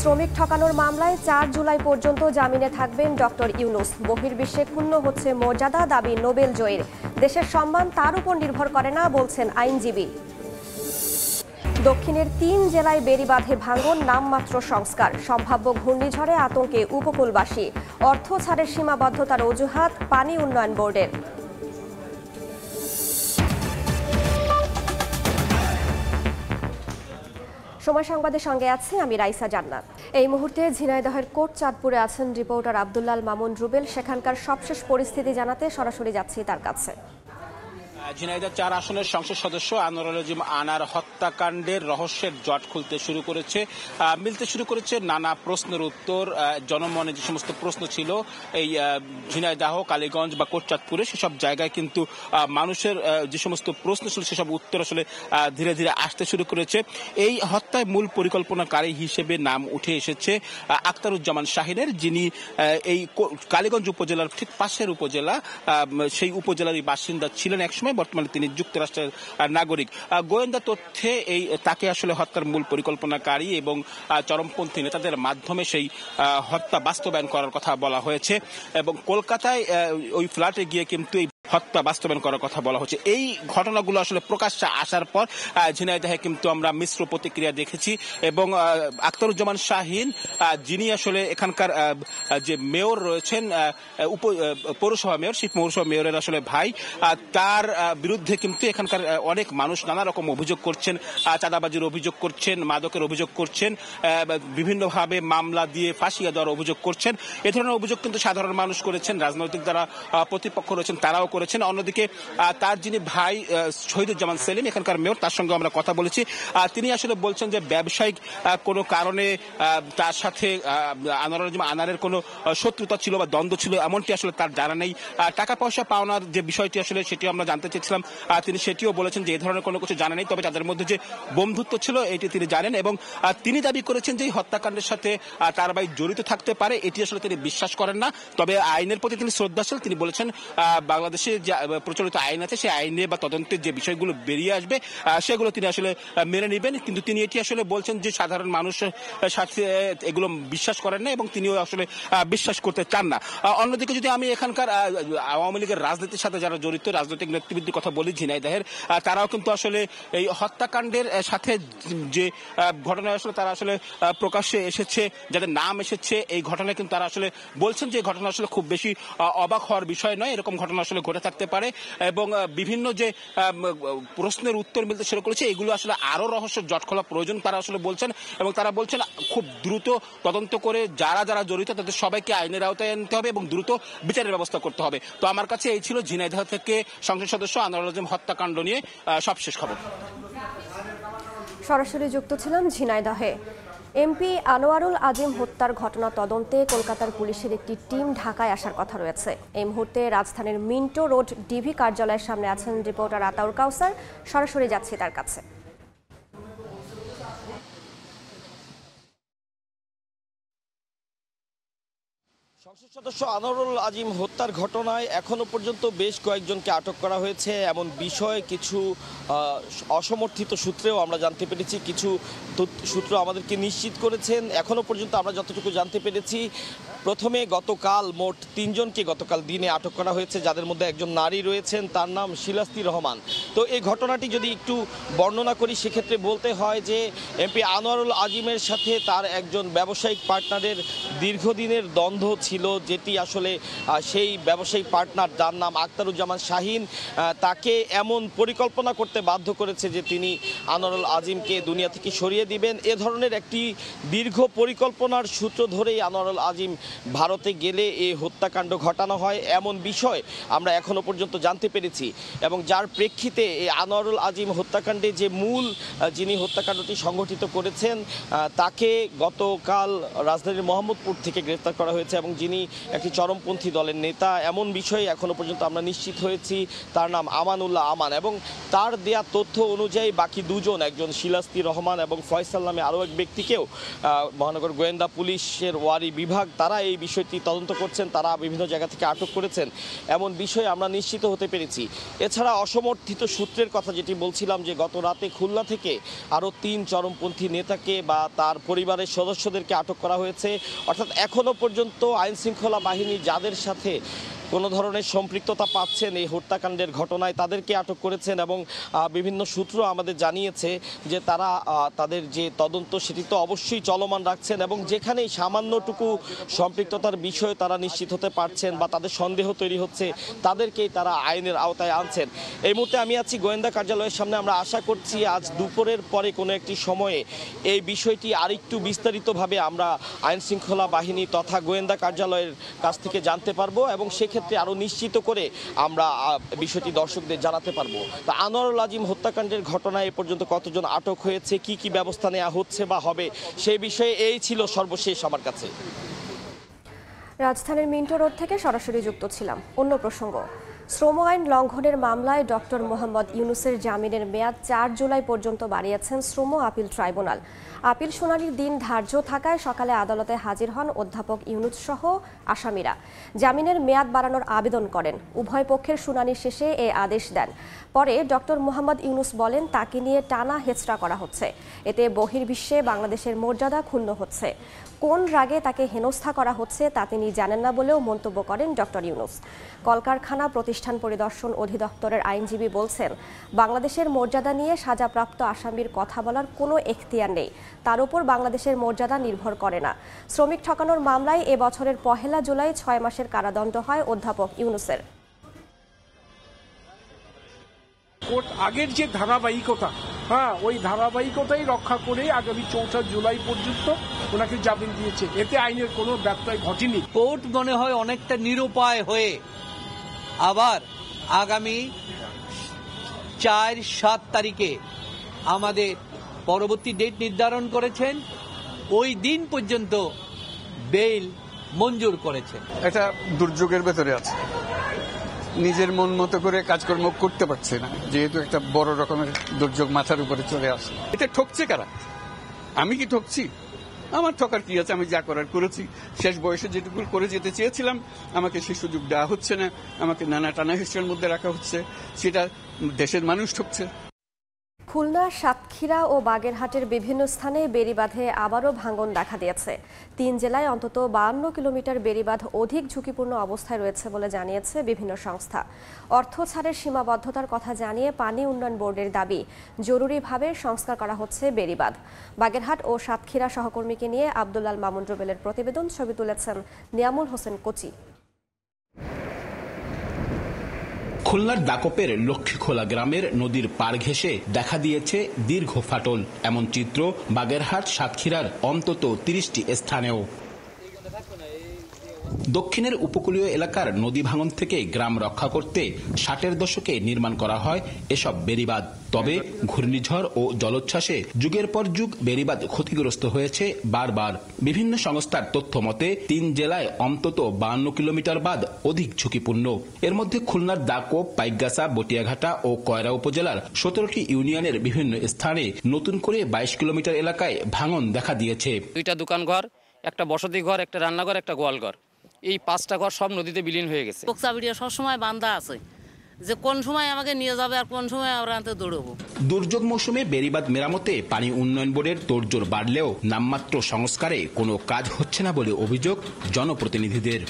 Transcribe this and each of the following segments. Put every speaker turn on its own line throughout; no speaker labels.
শ্রমিক ঠকানোর মামলায় চার জুলাই পর্যন্ত জামিনে থাকবেন ডক্টর ইউনুস বহির্বিশ্বে ক্ষুণ্ণ হচ্ছে মর্যাদা দাবি নোবেল জয়ের দেশের সম্মান তার উপর নির্ভর করে না বলছেন আইনজীবী দক্ষিণের তিন জেলায় বেড়িবাঁধে ভাঙন নামমাত্র সংস্কার সম্ভাব্য ঘূর্ণিঝড়ে আতঙ্কে উপকূলবাসী অর্থ ছাড়ের সীমাবদ্ধতার অজুহাত পানি উন্নয়ন বোর্ডের সময় সংবাদের সঙ্গে আছে আমি রাইসা জান্নাত এই মুহূর্তে ঝিনাইদহের কোট চাঁদপুরে আছেন রিপোর্টার আবদুল্লাল মামুন রুবেল সেখানকার সবশেষ পরিস্থিতি জানাতে সরাসরি যাচ্ছি তার কাছে
ঝিনাইদার চার আসনের সংসদ সদস্য আনোয়ার আলজিম আনার হত্যাকাণ্ডের রহস্যের জট খুলতে শুরু করেছে মিলতে শুরু করেছে নানা প্রশ্নের উত্তর জনমনে যে সমস্ত প্রশ্ন ছিল এই ঝিনাইদাহ কালীগঞ্জ বা কোটচাঁদপুরে সেসব জায়গায় কিন্তু মানুষের যে সমস্ত প্রশ্ন ছিল সেসব উত্তর আসলে ধীরে ধীরে আসতে শুরু করেছে এই হত্যায় মূল পরিকল্পনাকারী হিসেবে নাম উঠে এসেছে আক্তারুজ্জামান শাহিনের যিনি এই কালীগঞ্জ উপজেলার ঠিক পাশের উপজেলা সেই উপজেলারই বাসিন্দা ছিলেন একসময় বর্তমানে তিনি যুক্তরাষ্ট্রের নাগরিক গোয়েন্দা তথ্যে এই তাকে আসলে হত্যার মূল পরিকল্পনাকারী এবং চরমপন্থী নেতাদের মাধ্যমে সেই হত্যা বাস্তবায়ন করার কথা বলা হয়েছে এবং কলকাতায় ওই ফ্ল্যাটে গিয়ে কিন্তু এই হত্যা বাস্তবায়ন করার কথা বলা হচ্ছে এই ঘটনাগুলো আসলে প্রকাশ্যে আসার পর ঝিনাইদহে কিন্তু আমরা মিশ্র প্রতিক্রিয়া দেখেছি এবং আখতারুজ্জামান শাহিন যিনি আসলে এখানকার যে মেয়র রয়েছেন উপ পৌরসভা মেয়র সেই পৌরসভা মেয়রের আসলে ভাই তার বিরুদ্ধে কিন্তু এখানকার অনেক মানুষ নানা রকম অভিযোগ করছেন চাঁদাবাজির অভিযোগ করছেন মাদকের অভিযোগ করছেন বিভিন্নভাবে মামলা দিয়ে ফাঁসিয়া দেওয়ার অভিযোগ করছেন এ ধরনের অভিযোগ কিন্তু সাধারণ মানুষ করেছেন রাজনৈতিক দ্বারা প্রতিপক্ষ রয়েছেন তারাও করে করেছেন অন্যদিকে তার যিনি ভাই শহীদুজ্জামান সেলিম এখানকার মেয়র তার সঙ্গে আমরা কথা বলেছি তিনি আসলে বলছেন যে ব্যবসায়িক কোনো কারণে তার সাথে আনোয়ারুজ্জামান আনারের কোনো শত্রুতা ছিল বা দ্বন্দ্ব ছিল এমনটি আসলে তার জানা নেই টাকা পয়সা পাওনার যে বিষয়টি আসলে সেটি আমরা জানতে চেয়েছিলাম তিনি সেটিও বলেছেন যে এই ধরনের কোনো কিছু জানা নেই তবে তাদের মধ্যে যে বন্ধুত্ব ছিল এটি তিনি জানেন এবং তিনি দাবি করেছেন যে এই হত্যাকাণ্ডের সাথে তার ভাই জড়িত থাকতে পারে এটি আসলে তিনি বিশ্বাস করেন না তবে আইনের প্রতি তিনি শ্রদ্ধাশীল তিনি বলেছেন বাংলাদেশে দেশে প্রচলিত আইন আছে সেই আইনে বা তদন্তের যে বিষয়গুলো বেরিয়ে আসবে সেগুলো তিনি আসলে মেনে নেবেন কিন্তু তিনি এটি আসলে বলছেন যে সাধারণ মানুষ এগুলো বিশ্বাস করেন না এবং তিনিও আসলে বিশ্বাস করতে চান না অন্যদিকে যদি আমি এখানকার আওয়ামী লীগের রাজনীতির সাথে যারা জড়িত রাজনৈতিক নেতৃবৃন্দের কথা বলি ঝিনাইদাহের তারাও কিন্তু আসলে এই হত্যাকাণ্ডের সাথে যে ঘটনা আসলে তারা আসলে প্রকাশ্যে এসেছে যাদের নাম এসেছে এই ঘটনা কিন্তু তারা আসলে বলছেন যে ঘটনা আসলে খুব বেশি অবাক হওয়ার বিষয় নয় এরকম ঘটনা আসলে ঘটে থাকতে পারে এবং বিভিন্ন যে প্রশ্নের উত্তর মিলতে শুরু করেছে এগুলো আসলে আরও রহস্য জট খোলা প্রয়োজন তারা আসলে বলছেন এবং তারা বলছেন খুব দ্রুত তদন্ত করে যারা যারা জড়িত তাদের সবাইকে আইনের আওতায় আনতে হবে এবং দ্রুত বিচারের ব্যবস্থা করতে হবে তো আমার কাছে এই ছিল ঝিনাইদহ থেকে সংসদ সদস্য আনোয়ার আজম হত্যাকাণ্ড নিয়ে সবশেষ খবর
সরাসরি যুক্ত ছিলাম ঝিনাইদহে এমপি আনোয়ারুল আজিম হত্যার ঘটনা তদন্তে কলকাতার পুলিশের একটি টিম ঢাকায় আসার কথা রয়েছে এই মুহূর্তে রাজধানীর মিন্টো রোড ডিভি কার্যালয়ের সামনে আছেন রিপোর্টার আতাউর কাউসার সরাসরি যাচ্ছে তার কাছে
সংসদ সদস্য আনোয়ারুল আজিম হত্যার ঘটনায় এখনও পর্যন্ত বেশ কয়েকজনকে আটক করা হয়েছে এমন বিষয়ে কিছু অসমর্থিত সূত্রেও আমরা জানতে পেরেছি কিছু সূত্র আমাদেরকে নিশ্চিত করেছেন এখনও পর্যন্ত আমরা যতটুকু জানতে পেরেছি প্রথমে গতকাল মোট তিনজনকে গতকাল দিনে আটক করা হয়েছে যাদের মধ্যে একজন নারী রয়েছেন তার নাম শিলাস্তি রহমান তো এই ঘটনাটি যদি একটু বর্ণনা করি সেক্ষেত্রে বলতে হয় যে এমপি আনোয়ারুল আজিমের সাথে তার একজন ব্যবসায়িক পার্টনারের দীর্ঘদিনের দ্বন্দ্ব ছিল যেটি আসলে সেই ব্যবসায়িক পার্টনার যার নাম আক্তারুজ্জামান শাহিন তাকে এমন পরিকল্পনা করতে বাধ্য করেছে যে তিনি আনোয়ারুল আজিমকে দুনিয়া থেকে সরিয়ে দিবেন এ ধরনের একটি দীর্ঘ পরিকল্পনার সূত্র ধরেই আনোয়ারুল আজিম ভারতে গেলে এই হত্যাকাণ্ড ঘটানো হয় এমন বিষয় আমরা এখনও পর্যন্ত জানতে পেরেছি এবং যার প্রেক্ষিতে এই আনোয়ারুল আজিম হত্যাকাণ্ডে যে মূল যিনি হত্যাকাণ্ডটি সংগঠিত করেছেন তাকে গতকাল রাজধানীর মোহাম্মদপুর থেকে গ্রেফতার করা হয়েছে এবং যিনি একটি চরমপন্থী দলের নেতা এমন বিষয়ে এখনও পর্যন্ত আমরা নিশ্চিত হয়েছি তার নাম আমানুল্লাহ আমান এবং তার দেয়া তথ্য অনুযায়ী বাকি দুজন একজন শিলাস্তি রহমান এবং ফয়সাল নামে আরও এক ব্যক্তিকেও মহানগর গোয়েন্দা পুলিশের ওয়ারি বিভাগ তারা এই বিষয়টি তদন্ত করছেন তারা বিভিন্ন জায়গা থেকে আটক করেছেন এমন বিষয়ে আমরা নিশ্চিত হতে পেরেছি এছাড়া অসমর্থিত সূত্রের কথা যেটি বলছিলাম যে গত রাতে খুলনা থেকে আরও তিন চরমপন্থী নেতাকে বা তার পরিবারের সদস্যদেরকে আটক করা হয়েছে অর্থাৎ এখনও পর্যন্ত আইনশৃঙ্খলা বাহিনী যাদের সাথে কোনো ধরনের সম্পৃক্ততা পাচ্ছেন এই হত্যাকাণ্ডের ঘটনায় তাদেরকে আটক করেছেন এবং বিভিন্ন সূত্র আমাদের জানিয়েছে যে তারা তাদের যে তদন্ত সেটি তো অবশ্যই চলমান রাখছেন এবং যেখানেই সামান্যটুকু সম্পৃক্ততার বিষয়ে তারা নিশ্চিত হতে পারছেন বা তাদের সন্দেহ তৈরি হচ্ছে তাদেরকেই তারা আইনের আওতায় আনছেন এই মুহূর্তে আমি আছি গোয়েন্দা কার্যালয়ের সামনে আমরা আশা করছি আজ দুপুরের পরে কোনো একটি সময়ে এই বিষয়টি আরেকটু বিস্তারিতভাবে আমরা আইন শৃঙ্খলা বাহিনী তথা গোয়েন্দা কার্যালয়ের কাছ থেকে জানতে পারবো এবং সেক্ষেত্রে ক্ষেত্রে আরো নিশ্চিত করে আমরা বিষয়টি দর্শকদের জানাতে পারবো তা আনোয়ারুল আজিম হত্যাকাণ্ডের ঘটনায় এ পর্যন্ত কতজন আটক হয়েছে কি কি ব্যবস্থা নেওয়া হচ্ছে বা হবে সেই বিষয়ে এই ছিল সর্বশেষ আমার কাছে
রাজধানীর মিন্টো রোড থেকে সরাসরি যুক্ত ছিলাম অন্য প্রসঙ্গ শ্রম আইন লঙ্ঘনের মামলায় ডক্টর মোহাম্মদ ইউনুসের জামিনের মেয়াদ চার জুলাই পর্যন্ত বাড়িয়েছেন শ্রম আপিল ট্রাইব্যুনাল আপিল শুনানির দিন ধার্য থাকায় সকালে আদালতে হাজির হন অধ্যাপক ইউনুস সহ আসামিরা জামিনের মেয়াদ বাড়ানোর আবেদন করেন উভয় পক্ষের শুনানি শেষে এ আদেশ দেন পরে ডক্টর মোহাম্মদ ইউনুস বলেন তাকে নিয়ে টানা হেচড়া করা হচ্ছে এতে বহির্বিশ্বে বাংলাদেশের মর্যাদা ক্ষুণ্ণ হচ্ছে কোন রাগে তাকে হেনস্থা করা হচ্ছে তা তিনি জানেন না বলেও মন্তব্য করেন ডক্টর ইউনুস কলকারখানা প্রতিষ্ঠান পরিদর্শন অধিদপ্তরের আইনজীবী বলছেন বাংলাদেশের মর্যাদা নিয়ে সাজাপ্রাপ্ত আসামির কথা বলার কোনো এখতিয়ার নেই তার উপর বাংলাদেশের মর্যাদা নির্ভর করে না শ্রমিক ঠকানোর মামলায় এবছরের পহেলা জুলাই ছয় মাসের কারাদণ্ড হয় অধ্যাপক ইউনুসের
কোর্ট আগের যে ধারাবাহিকতা হ্যাঁ ওই ধারাবাহিকতাই রক্ষা করে আগামী চৌঠা জুলাই পর্যন্ত ওনাকে জামিন দিয়েছে এতে আইনের কোনো ব্যত্যয় ঘটেনি কোর্ট মনে হয় অনেকটা নিরুপায় হয়ে
আবার আগামী চার সাত তারিখে আমাদের পরবর্তী ডেট নির্ধারণ করেছেন ওই দিন পর্যন্ত বেইল মঞ্জুর করেছেন এটা দুর্যোগের ভেতরে আছে নিজের মন মতো করে কাজকর্ম করতে পারছে না যেহেতু একটা বড় রকমের দুর্যোগ মাথার উপরে চলে আসে এটা ঠকছে কারা আমি কি ঠকছি আমার ঠকার কি আছে আমি যা করার করেছি শেষ বয়সে যেটুকু করে যেতে চেয়েছিলাম আমাকে সে সুযোগ দেওয়া হচ্ছে না আমাকে নানা টানা হিস্ট্রির মধ্যে রাখা হচ্ছে সেটা দেশের মানুষ ঠকছে
খুলনা সাতক্ষীরা ও বাগেরহাটের বিভিন্ন স্থানে বেড়িবাঁধে আবারও ভাঙন দেখা দিয়েছে তিন জেলায় অন্তত বাহান্ন কিলোমিটার বেড়িবাঁধ অধিক ঝুঁকিপূর্ণ অবস্থায় রয়েছে বলে জানিয়েছে বিভিন্ন সংস্থা অর্থ ছাড়ের সীমাবদ্ধতার কথা জানিয়ে পানি উন্নয়ন বোর্ডের দাবি জরুরিভাবে সংস্কার করা হচ্ছে বেড়িবাঁধ বাগেরহাট ও সাতক্ষীরা সহকর্মীকে নিয়ে আবদুল্লাল মামুন রুবেলের প্রতিবেদন ছবি তুলেছেন নিয়ামুল হোসেন কোচি
খুলনার দাকপের লক্ষ্মীখোলা গ্রামের নদীর পার ঘেঁষে দেখা দিয়েছে দীর্ঘ ফাটল এমন চিত্র বাগেরহাট সাতক্ষীরার অন্তত তিরিশটি স্থানেও দক্ষিণের উপকূলীয় এলাকার নদী ভাঙন থেকে গ্রাম রক্ষা করতে ষাটের দশকে নির্মাণ করা হয় এসব বেড়িবাদ তবে ঘূর্ণিঝড় ও জলোচ্ছ্বাসে যুগের পর যুগ বেড়িবাদ ক্ষতিগ্রস্ত হয়েছে বারবার বিভিন্ন সংস্থার তথ্য মতে তিন জেলায় অন্তত বান্ন কিলোমিটার বাদ অধিক ঝুঁকিপূর্ণ এর মধ্যে খুলনার দাকো পাইকগাছা বটিয়াঘাটা ও কয়রা উপজেলার সতেরোটি ইউনিয়নের বিভিন্ন স্থানে নতুন করে বাইশ কিলোমিটার এলাকায় ভাঙন দেখা দিয়েছে দুইটা দোকানঘর
একটা বসতি ঘর একটা রান্নাঘর একটা গোয়ালঘর এই পাঁচটা ঘর সব নদীতে বিলীন হয়ে গেছে পোকচা
সবসময় বান্ধা আছে যে কোন সময় আমাকে নিয়ে যাবে আর কোন সময় আমরা আনতে দৌড়বো
দুর্যোগ মৌসুমে বেরিবাদ মেরামতে পানি উন্নয়ন বোর্ডের তোড়জোড় বাড়লেও নামমাত্র সংস্কারে কোনো কাজ হচ্ছে না বলে অভিযোগ জনপ্রতিনিধিদের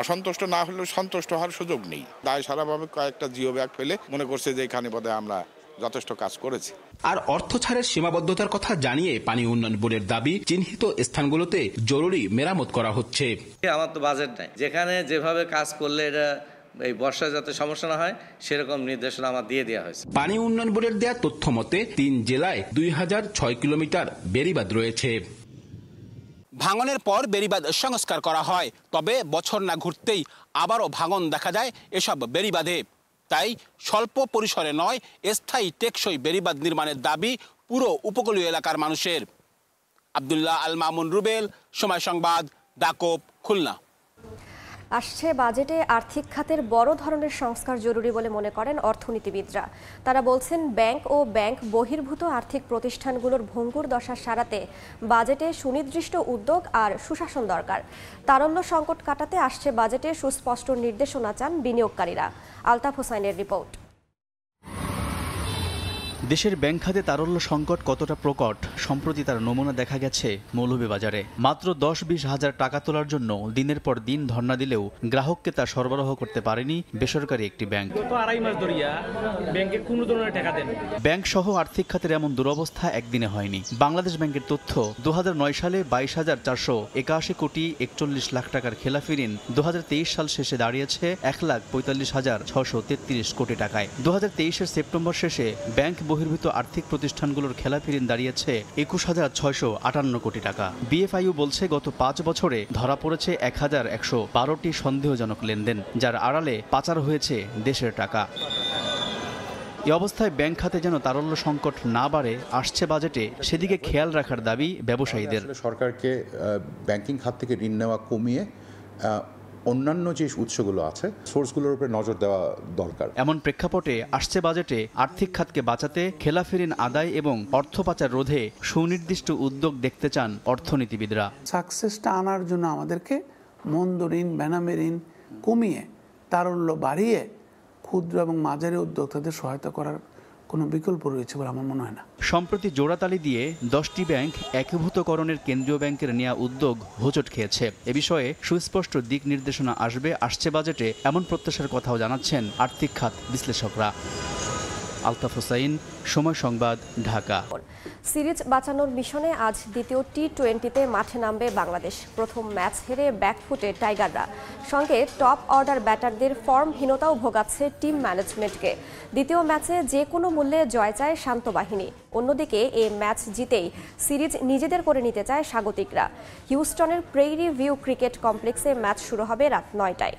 অসন্তুষ্ট না হলেও সন্তুষ্ট হওয়ার সুযোগ নেই দায় সারাভাবে কয়েকটা জিও ব্যাগ ফেলে মনে করছে যে এখানে বোধহয় আমরা যথেষ্ট কাজ করেছে আর অর্থ ছাড়ের সীমাবদ্ধতার কথা জানিয়ে পানি উন্নয়ন বোর্ডের দাবি চিহ্নিত স্থানগুলোতে জরুরি মেরামত করা হচ্ছে
আমার তো বাজেট নাই যেখানে যেভাবে কাজ করলে এটা এই বর্ষা যাতে সমস্যা না হয় সেরকম নির্দেশনা আমার দিয়ে দেওয়া হয়েছে
পানি উন্নয়ন বোর্ডের দেওয়া তথ্য মতে তিন জেলায় দুই হাজার ছয় কিলোমিটার বেরিবাদ রয়েছে ভাঙনের পর বেরিবাদ সংস্কার করা হয় তবে বছর না ঘুরতেই আবারও ভাঙন দেখা যায় এসব বেরিবাদে তাই স্বল্প পরিসরে নয় স্থায়ী টেকসই বেড়িবাদ নির্মাণের দাবি পুরো উপকূলীয় এলাকার মানুষের আবদুল্লাহ আল মামুন রুবেল সময় সংবাদ ডাকোপ খুলনা
আসছে বাজেটে আর্থিক খাতের বড় ধরনের সংস্কার জরুরি বলে মনে করেন অর্থনীতিবিদরা তারা বলছেন ব্যাংক ও ব্যাংক বহির্ভূত আর্থিক প্রতিষ্ঠানগুলোর ভঙ্গুর দশা সারাতে বাজেটে সুনির্দিষ্ট উদ্যোগ আর সুশাসন দরকার তারল্য সংকট কাটাতে আসছে বাজেটে সুস্পষ্ট নির্দেশনা চান বিনিয়োগকারীরা আলতাফ হোসাইনের রিপোর্ট
দেশের ব্যাংক খাতে তারল্য সংকট কতটা প্রকট সম্প্রতি তার নমুনা দেখা গেছে মৌলভীবাজারে মাত্র দশ বিশ হাজার টাকা তোলার জন্য দিনের পর দিন ধর্ণা দিলেও গ্রাহককে তা সরবরাহ করতে পারেনি বেসরকারি একটি ব্যাংক ব্যাংক সহ আর্থিক খাতের এমন দুরবস্থা একদিনে হয়নি বাংলাদেশ ব্যাংকের তথ্য দু সালে বাইশ হাজার চারশো একাশি কোটি একচল্লিশ লাখ টাকার খেলাফি ঋণ দু সাল শেষে দাঁড়িয়েছে এক লাখ পঁয়তাল্লিশ হাজার ছশো তেত্রিশ কোটি টাকায় দু সেপ্টেম্বর শেষে ব্যাংক বহি বহির্ভূত আর্থিক প্রতিষ্ঠানগুলোর খেলা ঋণ দাঁড়িয়েছে একুশ হাজার ছয়শো আটান্ন কোটি টাকা বিএফআইউ বলছে গত পাঁচ বছরে ধরা পড়েছে এক হাজার একশো বারোটি সন্দেহজনক লেনদেন যার আড়ালে পাচার হয়েছে দেশের টাকা এ অবস্থায় ব্যাংক খাতে যেন তারল্য সংকট না বাড়ে আসছে বাজেটে সেদিকে খেয়াল রাখার দাবি
ব্যবসায়ীদের সরকারকে ব্যাংকিং খাত থেকে ঋণ নেওয়া কমিয়ে অন্যান্য যে উৎসগুলো আছে সোর্সগুলোর উপরে নজর দেওয়া দরকার
এমন প্রেক্ষাপটে আসছে বাজেটে আর্থিক খাতকে বাঁচাতে খেলাফেরিন আদায় এবং অর্থ পাচার রোধে সুনির্দিষ্ট উদ্যোগ দেখতে চান অর্থনীতিবিদরা
সাকসেসটা আনার জন্য আমাদেরকে মন্দ ঋণ বেনামি ঋণ কমিয়ে তারল্য বাড়িয়ে ক্ষুদ্র এবং মাঝারি উদ্যোক্তাদের সহায়তা করার কোনো বিকল্প রয়েছে বলে আমার মনে হয় না
সম্প্রতি জোড়াতালি দিয়ে দশটি ব্যাংক একীভূতকরণের কেন্দ্রীয় ব্যাংকের নেওয়া উদ্যোগ হোচট খেয়েছে এ বিষয়ে সুস্পষ্ট দিক নির্দেশনা আসবে আসছে বাজেটে এমন প্রত্যাশার কথাও জানাচ্ছেন আর্থিক খাত বিশ্লেষকরা আলতাফ হোসাইন সময় সংবাদ ঢাকা
সিরিজ বাঁচানোর মিশনে আজ দ্বিতীয় টি টোয়েন্টিতে মাঠে নামবে বাংলাদেশ প্রথম ম্যাচ হেরে ব্যাকফুটে টাইগাররা সঙ্গে টপ অর্ডার ব্যাটারদের ফর্মহীনতাও ভোগাচ্ছে টিম ম্যানেজমেন্টকে দ্বিতীয় ম্যাচে যে কোনো মূল্যে জয় চায় শান্ত বাহিনী অন্যদিকে এই ম্যাচ জিতেই সিরিজ নিজেদের করে নিতে চায় স্বাগতিকরা হিউস্টনের প্রেইরি ভিউ ক্রিকেট কমপ্লেক্সে ম্যাচ শুরু হবে রাত নয়টায়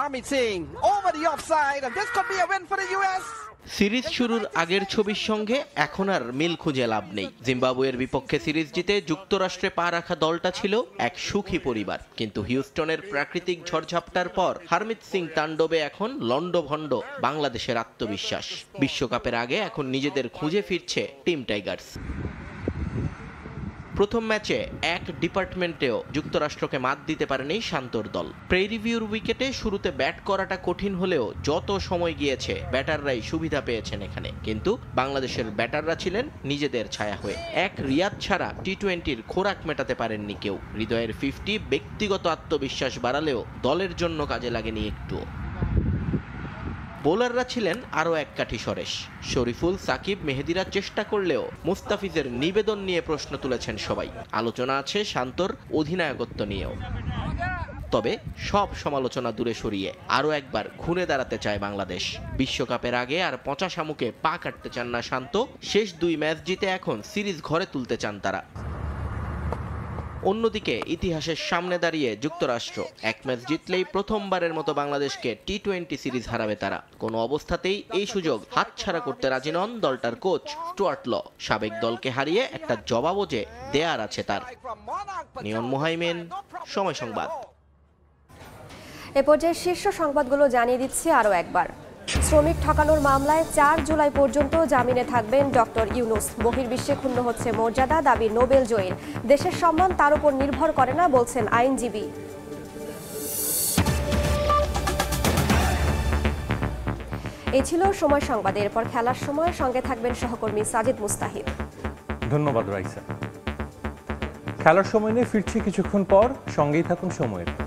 Harmit
Singh over the offside, and this could be a win for the US.
Series শুরুর আগের ছবির সঙ্গে এখন আর মিল খুঁজে লাভ নেই জিম্বাবুয়ের বিপক্ষে সিরিজ জিতে যুক্তরাষ্ট্রে পা রাখা দলটা ছিল এক সুখী পরিবার কিন্তু হিউস্টনের প্রাকৃতিক ঝড়ঝাপটার পর হারমিত সিং তাণ্ডবে এখন লণ্ডভণ্ড বাংলাদেশের আত্মবিশ্বাস বিশ্বকাপের আগে এখন নিজেদের খুঁজে ফিরছে টিম টাইগার্স প্রথম ম্যাচে এক ডিপার্টমেন্টেও যুক্তরাষ্ট্রকে মাত দিতে পারেনি শান্তর দল প্রেরিভিউর উইকেটে শুরুতে ব্যাট করাটা কঠিন হলেও যত সময় গিয়েছে ব্যাটাররাই সুবিধা পেয়েছেন এখানে কিন্তু বাংলাদেশের ব্যাটাররা ছিলেন নিজেদের ছায়া হয়ে এক রিয়াদ ছাড়া টি টোয়েন্টির খোরাক মেটাতে পারেননি কেউ হৃদয়ের ফিফটি ব্যক্তিগত আত্মবিশ্বাস বাড়ালেও দলের জন্য কাজে লাগেনি একটুও বোলাররা ছিলেন আরও এক কাঠি সরেশ শরীফুল সাকিব মেহেদিরা চেষ্টা করলেও মুস্তাফিজের নিবেদন নিয়ে প্রশ্ন তুলেছেন সবাই আলোচনা আছে শান্তর অধিনায়কত্ব নিয়েও তবে সব সমালোচনা দূরে সরিয়ে আরও একবার ঘুরে দাঁড়াতে চায় বাংলাদেশ বিশ্বকাপের আগে আর পঁচা শামুকে পা কাটতে চান না শান্ত শেষ দুই ম্যাচ জিতে এখন সিরিজ ঘরে তুলতে চান তারা অন্যদিকে ইতিহাসের সামনে দাঁড়িয়ে যুক্তরাষ্ট্র এক ম্যাচ জিতলেই প্রথমবারের মতো বাংলাদেশকে টি টোয়েন্টি সিরিজ হারাবে তারা কোনো অবস্থাতেই এই সুযোগ হাতছাড়া করতে রাজি নন দলটার কোচ স্টুয়ার্ট ল সাবেক দলকে হারিয়ে একটা জবাবও যে দেয়ার আছে তার নিয়ন মোহাইমেন সময় সংবাদ
এ পর্যায়ে শীর্ষ সংবাদগুলো জানিয়ে দিচ্ছি আরও একবার শ্রমিক ঠকানোর মামলায় চার জুলাই পর্যন্ত জামিনে থাকবেন ডক্টর ইউনুস বহির্বিশ্বে ক্ষুণ্ণ হচ্ছে মর্যাদা দাবি নোবেল জয়ীর দেশের সম্মান তার উপর নির্ভর করে না বলছেন আইনজীবী এ ছিল সময় সংবাদ এরপর খেলার সময় সঙ্গে থাকবেন সহকর্মী সাজিদ মুস্তাহিদ
ধন্যবাদ রাইসা খেলার সময় নিয়ে ফিরছি কিছুক্ষণ পর সঙ্গেই থাকুন সময়ের